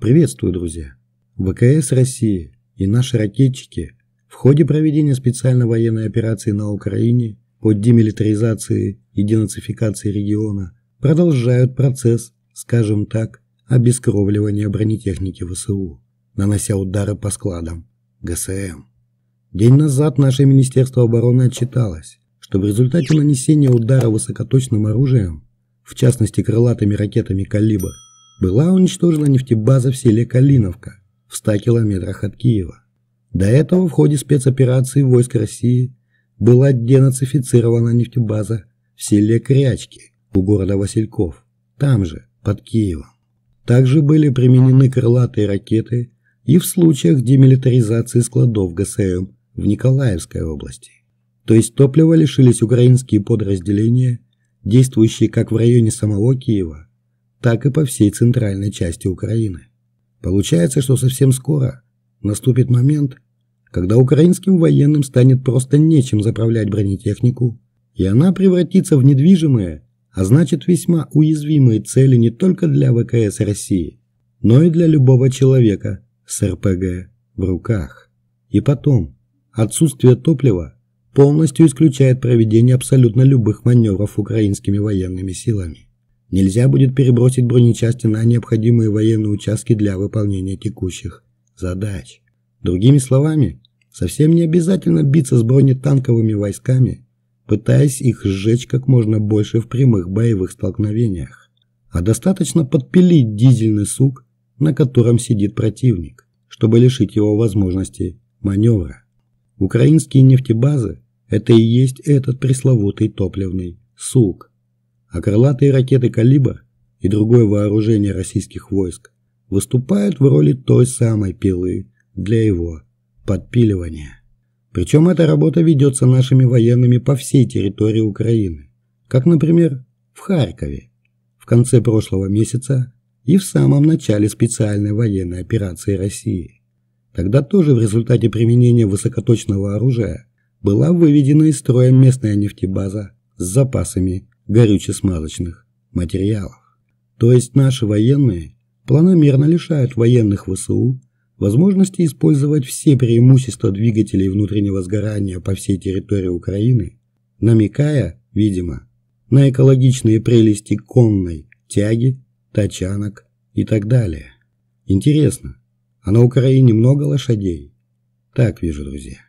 Приветствую, друзья! ВКС России и наши ракетчики в ходе проведения специальной военной операции на Украине по демилитаризации и денацификации региона продолжают процесс, скажем так, обескровливания бронетехники ВСУ, нанося удары по складам ГСМ. День назад наше Министерство обороны отчиталось, что в результате нанесения удара высокоточным оружием, в частности крылатыми ракетами «Калибр», была уничтожена нефтебаза в селе Калиновка в 100 километрах от Киева. До этого в ходе спецоперации войск России была денацифицирована нефтебаза в селе Крячки у города Васильков, там же, под Киевом. Также были применены крылатые ракеты и в случаях демилитаризации складов ГСМ в Николаевской области. То есть топлива лишились украинские подразделения, действующие как в районе самого Киева, так и по всей центральной части Украины. Получается, что совсем скоро наступит момент, когда украинским военным станет просто нечем заправлять бронетехнику, и она превратится в недвижимые, а значит весьма уязвимые цели не только для ВКС России, но и для любого человека с РПГ в руках. И потом, отсутствие топлива полностью исключает проведение абсолютно любых маневров украинскими военными силами. Нельзя будет перебросить бронечасти на необходимые военные участки для выполнения текущих задач. Другими словами, совсем не обязательно биться с бронетанковыми войсками, пытаясь их сжечь как можно больше в прямых боевых столкновениях. А достаточно подпилить дизельный сук, на котором сидит противник, чтобы лишить его возможности маневра. Украинские нефтебазы – это и есть этот пресловутый топливный сук – а крылатые ракеты «Калибр» и другое вооружение российских войск выступают в роли той самой пилы для его подпиливания. Причем эта работа ведется нашими военными по всей территории Украины, как, например, в Харькове в конце прошлого месяца и в самом начале специальной военной операции России. Тогда тоже в результате применения высокоточного оружия была выведена из строя местная нефтебаза с запасами горюче-смазочных материалов. То есть наши военные планомерно лишают военных ВСУ возможности использовать все преимущества двигателей внутреннего сгорания по всей территории Украины, намекая, видимо, на экологичные прелести конной тяги, тачанок и так далее. Интересно, а на Украине много лошадей? Так вижу, друзья.